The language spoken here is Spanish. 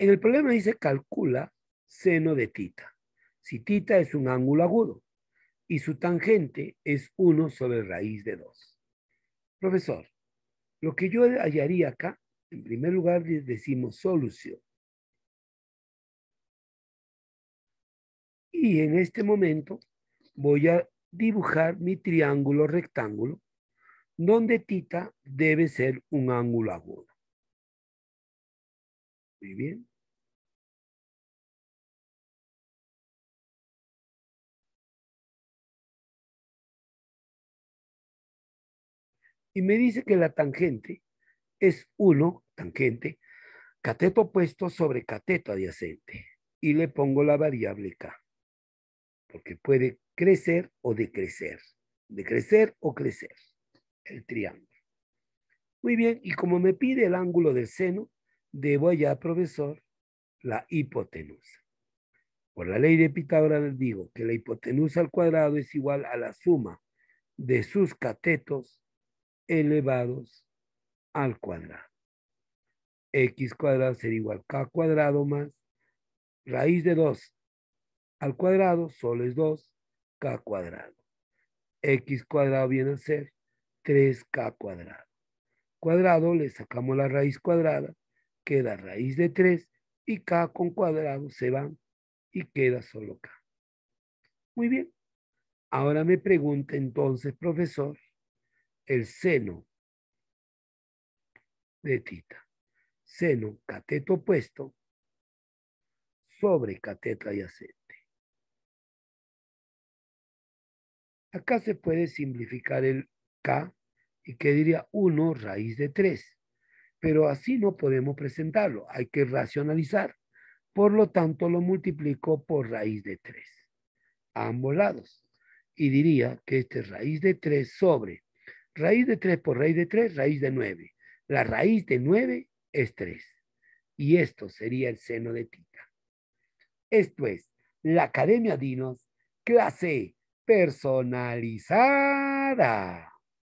En el problema dice calcula seno de tita. Si tita es un ángulo agudo y su tangente es 1 sobre raíz de 2. Profesor, lo que yo hallaría acá, en primer lugar decimos solución. Y en este momento voy a dibujar mi triángulo rectángulo donde tita debe ser un ángulo agudo. Muy bien. y me dice que la tangente es 1, tangente, cateto opuesto sobre cateto adyacente. Y le pongo la variable K, porque puede crecer o decrecer, decrecer o crecer, el triángulo. Muy bien, y como me pide el ángulo del seno, debo hallar, profesor, la hipotenusa. Por la ley de Pitágoras les digo que la hipotenusa al cuadrado es igual a la suma de sus catetos elevados al cuadrado. X cuadrado sería igual K cuadrado más raíz de 2 al cuadrado, solo es 2, K cuadrado. X cuadrado viene a ser 3K cuadrado. Cuadrado, le sacamos la raíz cuadrada, queda raíz de 3 y K con cuadrado se van y queda solo K. Muy bien. Ahora me pregunta entonces, profesor, el seno de tita, seno cateto opuesto sobre cateta adyacente. Acá se puede simplificar el K y que diría 1 raíz de 3, pero así no podemos presentarlo, hay que racionalizar. Por lo tanto, lo multiplico por raíz de 3, a ambos lados. Y diría que este raíz de 3 sobre Raíz de 3 por raíz de 3, raíz de 9. La raíz de 9 es 3. Y esto sería el seno de tita. Esto es la Academia Dinos, clase personalizada.